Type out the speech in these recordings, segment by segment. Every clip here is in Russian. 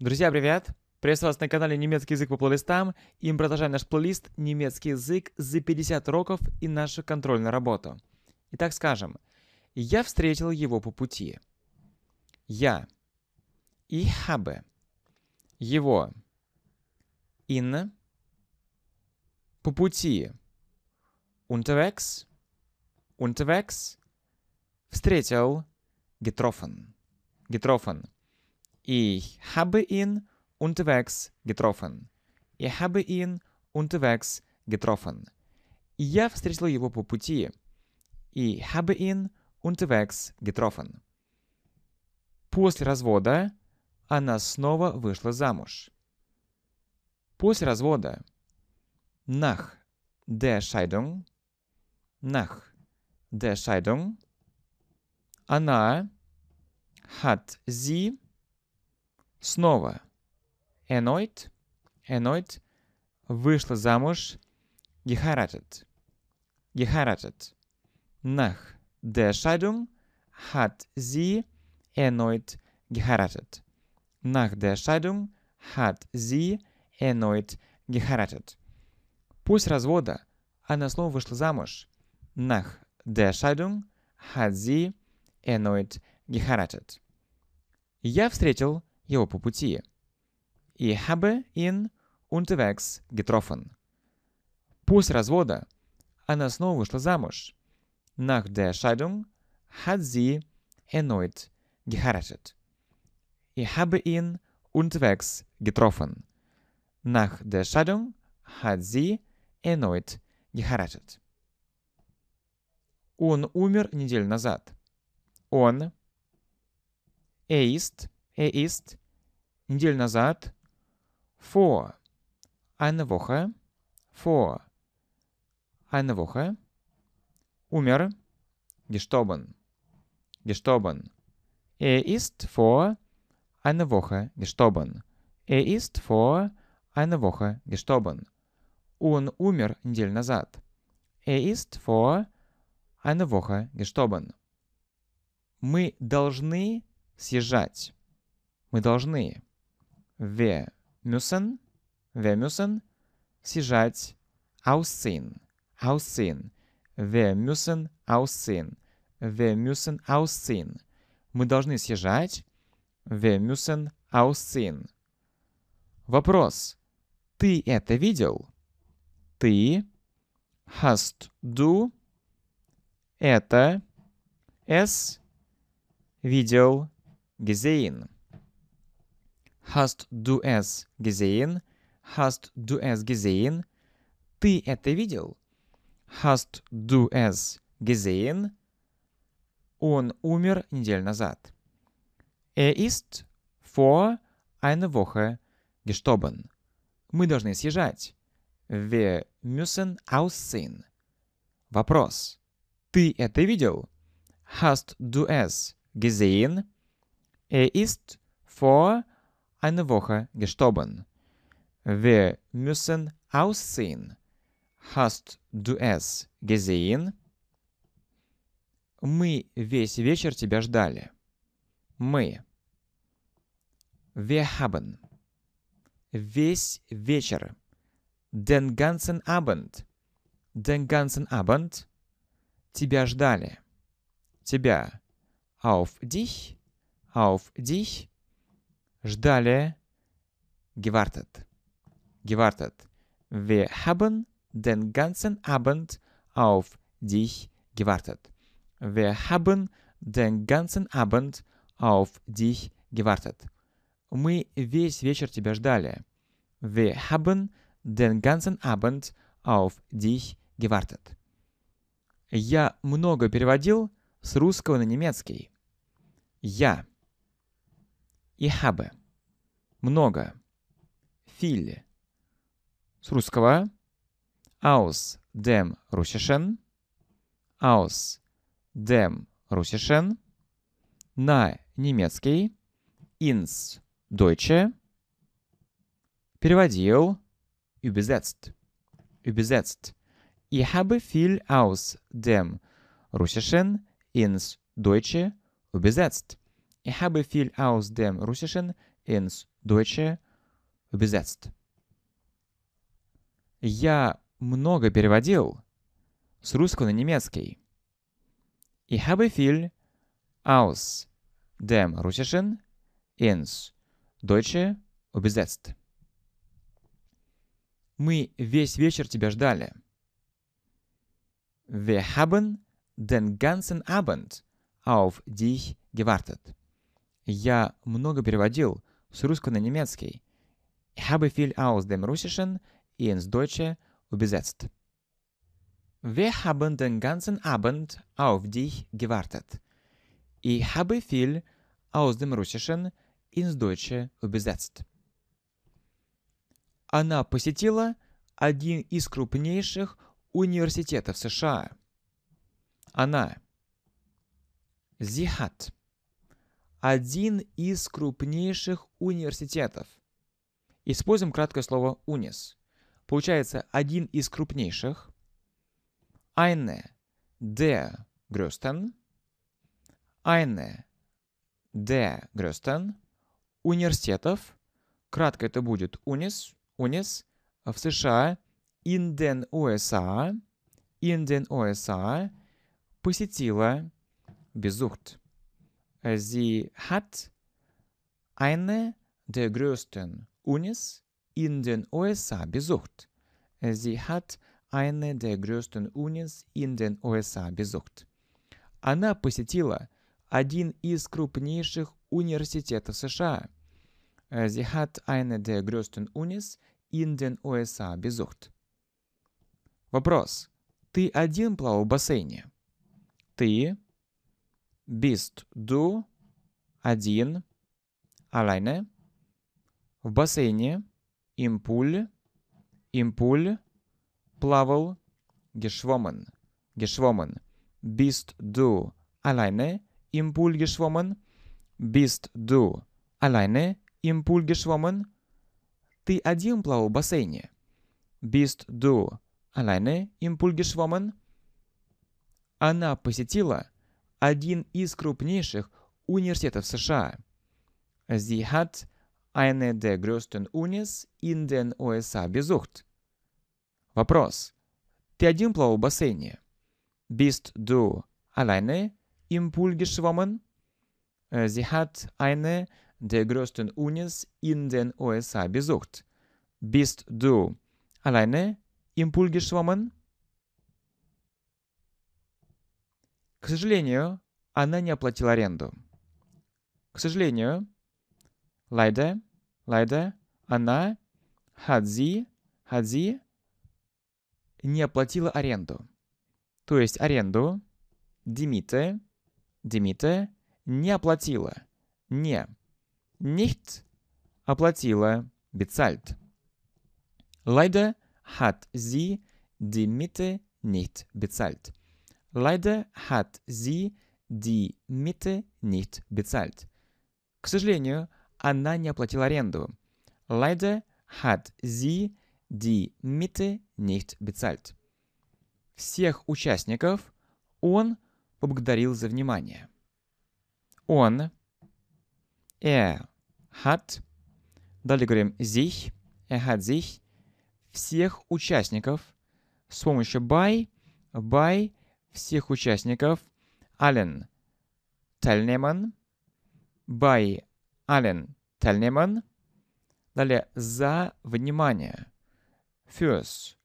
Друзья, привет! Приветствую вас на канале «Немецкий язык по плейлистам» и мы продолжаем наш плейлист «Немецкий язык за 50 уроков и нашу контрольную работу». Итак, скажем «Я встретил его по пути». «Я» и «хабе». «Его» «ин» «по пути». «Unterwegs» «unterwegs» «встретил» «getroffen» «getroffen» Ich habe ihn unterwegs getroffen. Ich habe ihn unterwegs getroffen. Я встретил его по пути. Ich habe ihn unterwegs getroffen. После развода она снова вышла замуж. После развода nach der Scheidung nach der Scheidung она hat sie Снова. Erneut, erneut, вышла замуж. Geheiratet, geheiratet. Nach der Scheidung hat sie erneut geheiratet. Nach der Scheidung hat sie erneut geheiratet. После развода она снова вышла замуж. Nach der Scheidung hat sie erneut geheiratet. Я встретил его по пути. И habe ihn unterwegs getroffen. После развода она снова вышла замуж. Nach der Scheidung hat sie erneut geheiratet. Ich habe ihn unterwegs getroffen. Nach der Scheidung hat sie erneut geheiratet. Он умер неделю назад. Он. Er ist Er ist неделю назад vor eine Woche vor eine Woche умер gestorben gestorben. Er ist vor eine Woche gestorben. Er ist vor eine Woche gestorben. Он умер неделю назад. Er ist vor eine Woche gestorben. Мы должны съезжать мы должны wir müssen, wir müssen съезжать ausziehen, ausziehen, wir müssen ausziehen, wir müssen ausziehen. Мы должны съезжать, wir müssen ausziehen. Вопрос. Ты это видел? Ты hast du это es видел gesehen. Hast du es gesehen? Hast du es gesehen? Ты это видел? Hast du es gesehen? Он умер неделю назад. Er ist vor einer Woche gestorben. Мы должны съезжать. Wir müssen ausziehen. Вопрос. Ты это видел? Hast du es gesehen? Er ist vor eine Woche gestorben. Wir müssen ausziehen. Hast du es gesehen? Мы весь вечер тебя ждали. Мы. Wir haben. Весь вечер. Den ganzen Abend. Den ganzen Abend. Тебя ждали. Тебя. Auf dich. Auf dich ждали gewartet. Gewartet. Wir haben den ganzen Abend auf dich gewartet. Wir haben den ganzen Abend auf dich gewartet. Мы весь вечер тебя ждали. Wir haben den ganzen Abend auf dich gewartet. Я много переводил с русского на немецкий. Я Ихабе. Много. Филь С русского. Аус дем русишен. Аус дем русишен. На немецкий. Инс дойче. Переводил. Übersetzt. Übersetzt. Ich habe viel aus dem Russischen ins Deutsche übersetzt. Ich habe viel aus dem Russischen ins Deutsche übersetzt. Я много переводил с русского на немецкий. Ich habe viel aus dem Russischen ins Deutsche übersetzt. Мы весь вечер тебя ждали. Wir haben den ganzen Abend auf dich gewartet. Я много переводил с русского на немецкий. Ich habe viel aus dem Russischen ins Deutsche übersetzt. Wir haben den ganzen Abend auf dich gewartet. Ich habe viel aus dem Russischen ins Deutsche übersetzt. Она посетила один из крупнейших университетов США. Она. Sie hat один из крупнейших университетов. Используем краткое слово «унис». Получается один из крупнейших. Eine der größten. Eine der größten университетов. Кратко это будет унис. Унис в США. In den USA. In den USA. Посетила Безухт Sie hat eine der größten Unis in den USA besucht. Sie hat eine der größten Unis in den USA besucht. Она посетила один из крупнейших университетов США. Sie hat eine der größten Unis in den USA besucht. Вопрос. Ты один плавал в бассейне? Ты bist du один, alleine, в бассейне, im Pool, im Pool, плавал, geschwommen, geschwommen, bist du alleine, im Pool geschwommen, bist du alleine, im Pool geschwommen, ты один плавал в бассейне, bist du alleine, im Pool geschwommen, она посетила – один из крупнейших университетов США. Sie hat eine der größten Unis in den USA besucht. Вопрос. Ты один плавал в бассейне? Bist du alleine im Pool geschwommen? Sie hat eine der größten Unis in den USA besucht. Bist du alleine im Pool geschwommen? К сожалению, она не оплатила аренду. К сожалению, Лайда, Лайда, она, Хадзи, Хадзи не оплатила аренду. То есть аренду Димите, Димите не оплатила. Не. Nicht оплатила bezahlt. Лайда hat sie die Miete nicht Leider hat sie die Miete nicht bezahlt. К сожалению, она не оплатила аренду. Leider hat sie die Miete nicht bezahlt. Всех участников он поблагодарил за внимание. Он, er hat, далее говорим sich, er hat sich, всех участников с помощью by, by – всех участников Ален Тальнеман, Бай Ален Тальнеман. Далее за внимание. Fürs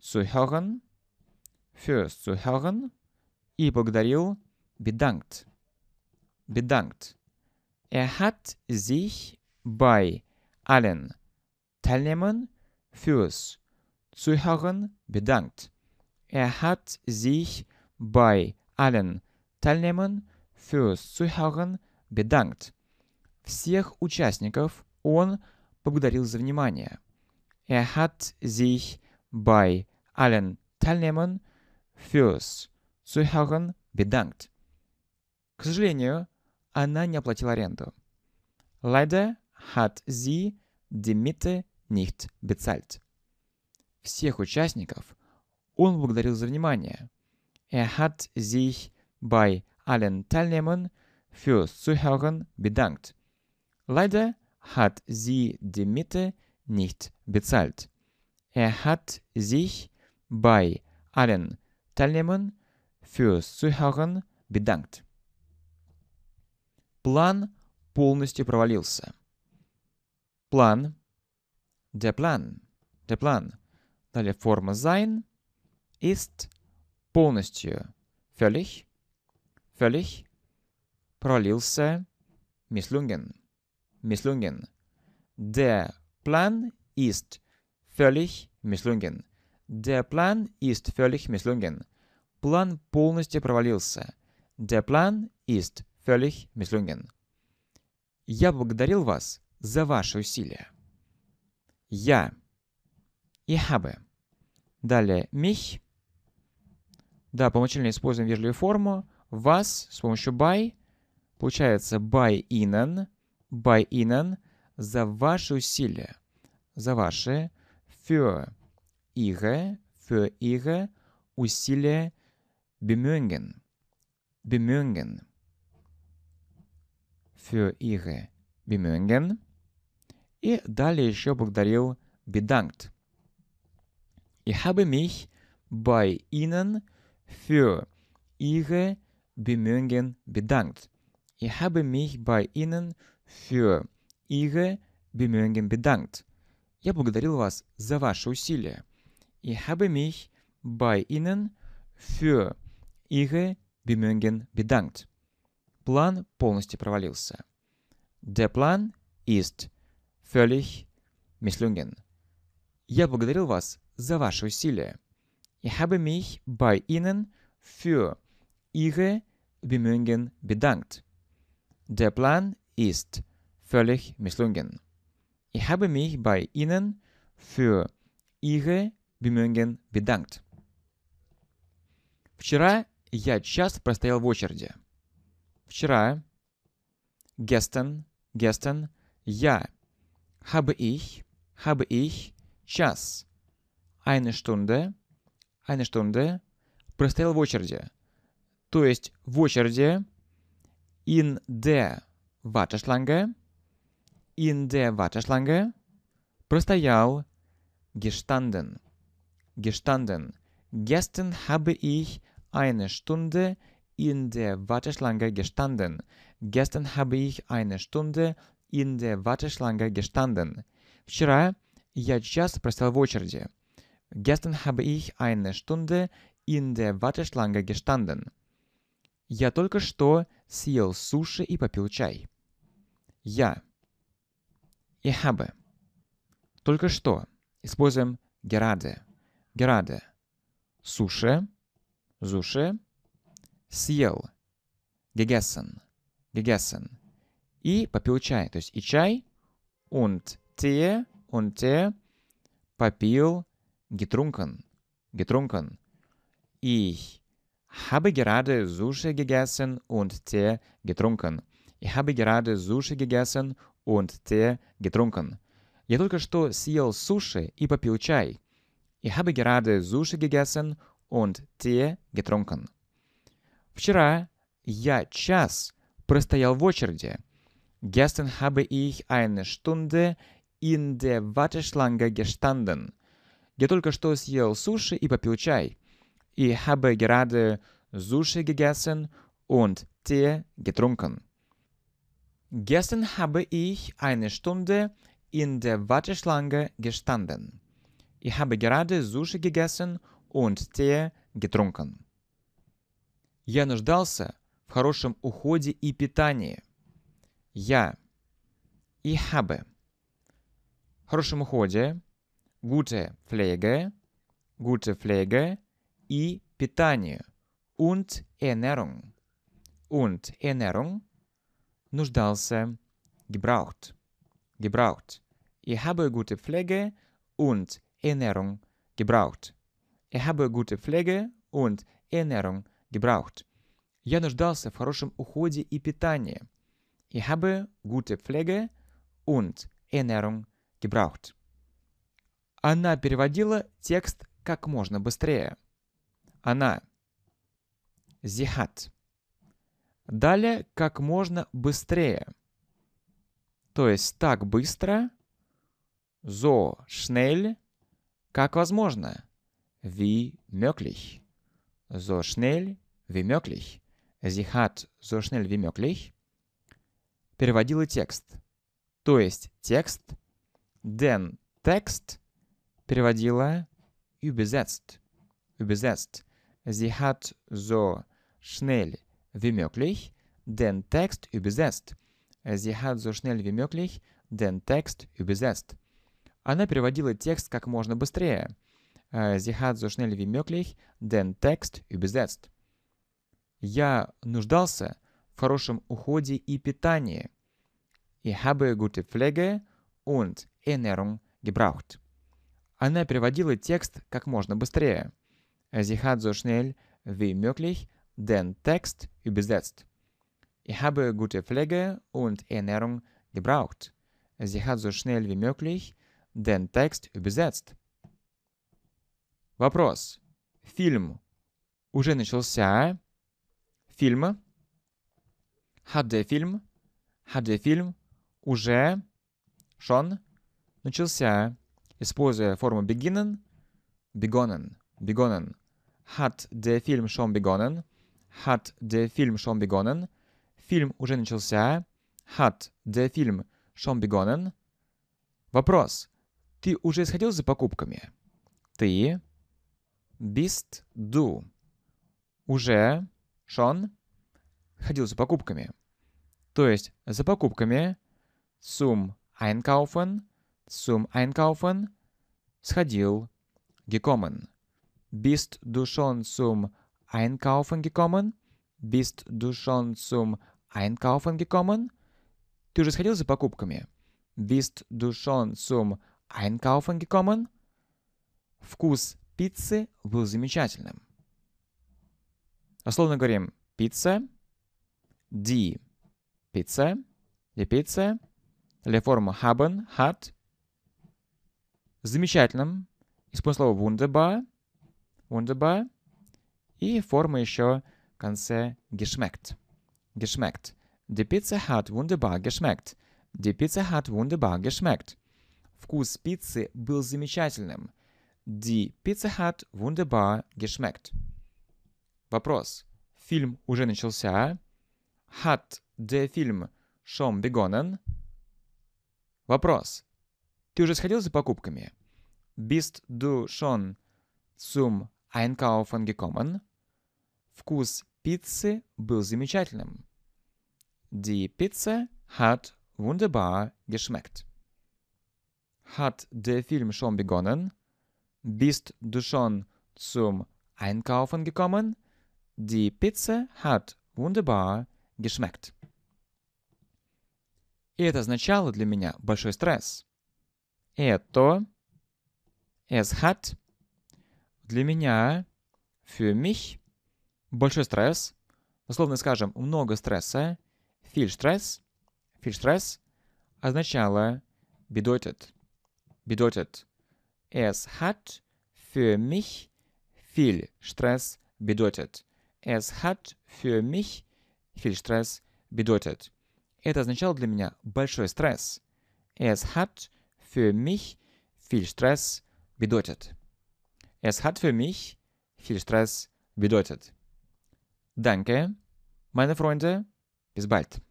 Zuhören. Fürs Zuhören. И благодарил bedankt. Bedankt. Er hat sich bei allen Teilnehmern fürs Zuhören bedankt. Er hat sich bei allen Teilnehmern fürs Zuhören bedankt. Всех участников он поблагодарил за внимание. Er hat sich bei allen Teilnehmern fürs Zuhören bedankt. К сожалению, она не оплатила аренду. Leider hat sie die Miete nicht bezahlt. Всех участников он благодарил за внимание. Er hat sich bei allen Teilnehmern fürs Zuhören bedankt. Leider hat sie die Miete nicht bezahlt. Er hat sich bei allen Teilnehmern fürs Zuhören bedankt. План полностью провалился. Plan, Der Plan. Der Plan. Далее форма sein ist полностью. Völlig, völlig, пролился, misslungen, misslungen. Der Plan ist völlig misslungen. Der Plan ist völlig misslungen. План полностью провалился. Der Plan ist völlig misslungen. Я благодарил вас за ваши усилия. Я. Ich habe. Далее mich. Да, помочельно используем вежливую форму. Вас с помощью by. Получается by inan. By inan. За ваши усилия. За ваши. Für ihre. Für ihre усилия. Bemühen. Bemühen. Für ihre Bemühen. И далее еще благодарил bedankt. Ich habe mich bei Ihnen bedankt für Ihre Bemühungen bedankt. Ich habe mich bei Ihnen für Ihre Bemühungen bedankt. Я благодарил вас за ваши усилия. Ich habe mich bei Ihnen für Ihre Bemühungen bedankt. План полностью провалился. Der Plan ist völlig misslungen. Я благодарил вас за ваши усилия. Ich habe mich bei Ihnen für Ihre Bemühungen bedankt. Der Plan ist völlig misslungen. Ich habe mich bei Ihnen für Ihre Bemühungen bedankt. Вчера я час простоял в очереди. Вчера, gestern, gestern, я, habe ich, habe ich, час, eine Stunde, Einstünde простоял в очереди. То есть в очереди in der Warteschlange, in der Warteschlange простоял gestanden. Gestanden. Gestern habe ich eine Stunde in der Warteschlange gestanden. Gestern habe ich eine Stunde in der Warteschlange gestanden. Вчера я час простоял в очереди. Gestern habe ich eine Stunde in der Warteschlange gestanden. Я только что съел суши и попил чай. Я. Ich habe. Только что. Используем gerade. Gerade. Суши. Суши. Съел. Gegessen. Gegessen. И попил чай. То есть и чай. Und те. Und те. Попил getrunken, getrunken. Ich habe gerade Sushi gegessen und Tee getrunken. Ich habe gerade Sushi gegessen und Tee getrunken. Я только что съел суши и попил чай. Ich habe gerade Sushi gegessen und Tee getrunken. Вчера я час простоял в очереди. Gestern habe ich eine Stunde in der Warteschlange gestanden. Я только что съел суши и попил чай. И habe gerade Sushi gegessen und Tee getrunken. Gestern habe ich eine Stunde in der Warteschlange gestanden. Ich habe gerade Sushi gegessen und Tee getrunken. Я нуждался в хорошем уходе и питании. Я. Ich habe. В хорошем уходе. gute Pflege, gute Pflege i питание und Ernährung. Und Ernährung нуждался, gebraucht, gebraucht. Ich habe gute Pflege und Ernährung gebraucht. Ich habe gute Pflege und Ernährung gebraucht. Я нуждался в хорошем уходе и питании. Ich habe gute Pflege und Ernährung gebraucht. Она переводила текст как можно быстрее. Она. Зихат. Далее как можно быстрее. То есть так быстро. Зо шнель. Как возможно. Ви möglich. зо шнель ви möglich. Sie зо шнель ви wie Переводила текст. То есть текст. Den текст переводила übersetzt. Übersetzt. Sie hat so schnell wie möglich den Text übersetzt. Sie hat so schnell wie möglich den Text übersetzt. Она переводила текст как можно быстрее. Sie hat so schnell wie möglich den Text übersetzt. Я нуждался в хорошем уходе и питании. Ich habe gute Pflege und Ernährung gebraucht. Она переводила текст как можно быстрее. Sie hat so schnell wie möglich den Text übersetzt. Ich habe gute Pflege und Ernährung gebraucht. Sie hat so schnell wie möglich den Text übersetzt. Вопрос. Фильм уже начался. Фильм. Hat der Film? Hat der Film уже schon начался? используя форму beginnen, begonnen, begonnen. Hat der Film schon begonnen? Hat der Film schon begonnen? Фильм уже начался. Hat der Film schon begonnen? Вопрос. Ты уже сходил за покупками? Ты bist du уже schon ходил за покупками. То есть за покупками zum Einkaufen Zum Einkaufen сходил gekommen. Bist du schon zum Einkaufen gekommen? Bist du schon zum Einkaufen gekommen? Ты уже сходил за покупками? Bist du schon zum Einkaufen gekommen? Вкус пиццы был замечательным. Дословно говорим пицца, die пицца, die пицца, для формы haben, hat, Замечательным. Используем слово wunderbar. Wunderbar. И форма еще в конце geschmeckt. Geschmeckt. Die Pizza hat wunderbar geschmeckt. Die Pizza hat wunderbar geschmeckt. Вкус пиццы был замечательным. Die Pizza hat wunderbar geschmeckt. Вопрос. Фильм уже начался. Hat der Film schon begonnen? Вопрос. Ты уже сходил за покупками? Bist du schon zum Einkaufen gekommen? Вкус пиццы был замечательным. Die Pizza hat wunderbar geschmeckt. Hat der Film schon begonnen? Bist du schon zum Einkaufen gekommen? Die Pizza hat wunderbar geschmeckt. И это означало для меня большой стресс это es hat для меня, für mich, большой стресс. условно скажем, много стресса. Viel Stress, viel Stress означало bedeutet, bedeutet. Es hat für mich viel Stress bedeutet. Es hat für mich viel Stress bedeutet. Это означало для меня большой стресс. Es hat für mich viel Stress bedeutet. Es hat für mich viel Stress bedeutet. Danke, meine Freunde. Bis bald.